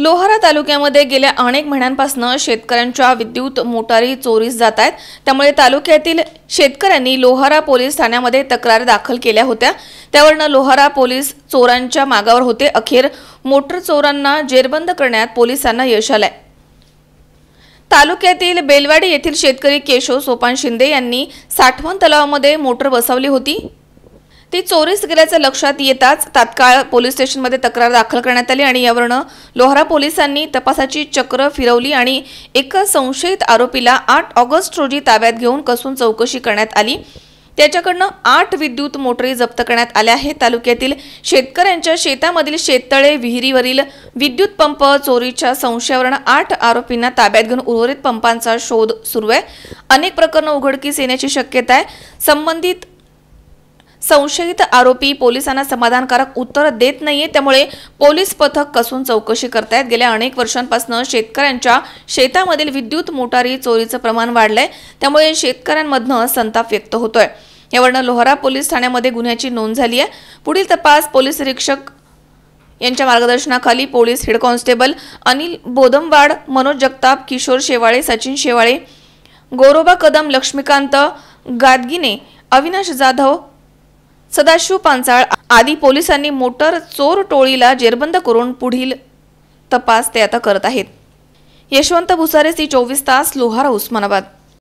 लोहारा तालुक्यामध्ये गेल्या अनेक महिन्यांपासून शेतकऱ्यांच्या विद्युत मोटारी चोरीस जात आहेत त्यामुळे तालुक्यातील शेतकऱ्यांनी लोहारा पोलीस ठाण्यामध्ये तक्रार दाखल केल्या होत्या त्यावरनं लोहारा पोलीस चोरांच्या मागावर होते अखेर मोटर चोरांना जेरबंद करण्यात पोलिसांना यश आलंय तालुक्यातील बेलवाडी येथील शेतकरी केशव सोपान शिंदे यांनी साठवण तलावामध्ये मोटर बसवली होती ती चोरीस गेल्याचं लक्षात येताच तात्काळ पोलीस स्टेशनमध्ये तक्रार दाखल करण्यात आली आणि यावरनं लोहारा पोलिसांनी तपासाची चक्र फिरवली आणि एका संशयित आरोपीला आठ ऑगस्ट रोजी ताब्यात घेऊन कसून चौकशी करण्यात आली त्याच्याकडनं आठ विद्युत मोटरी जप्त करण्यात आल्या आहेत तालुक्यातील शेतकऱ्यांच्या शेतामधील शेततळे विहिरीवरील विद्युत पंप चोरीच्या संशयावरून आठ आरोपींना ताब्यात घेऊन उर्वरित पंपांचा शोध सुरू आहे अनेक प्रकरणं उघडकीस येण्याची शक्यता आहे संबंधित संशयित आरोपी पोलिसांना समाधानकारक उत्तर देत नाहीये त्यामुळे पोलीस पथक कसून चौकशी करतायत गेल्या अनेक वर्षांपासून शेतकऱ्यांच्या शेतामधील विद्युत मोटारी चोरीचं प्रमाण वाढलंय त्यामुळे शेतकऱ्यांमधनं संताप व्यक्त होतोय यावरनं लोहरा पोलीस ठाण्यामध्ये गुन्ह्याची नोंद झाली आहे पुढील तपास पोलीस निरीक्षक यांच्या मार्गदर्शनाखाली police head constable Anil Bodamwad Manoj Jagtap Kishor Shewale Sachin Shewale Goroba Kadam Laxmikant Gadgine Avinash Jadhav Sadashiv Panchal आदी पोलिसांनी मोटर चोर टोळीला जेरबंद करून पुढील तपास ते आता करत आहेत यशवंत भुसारे सी चोवीस तास लोहारा उस्मानाबाद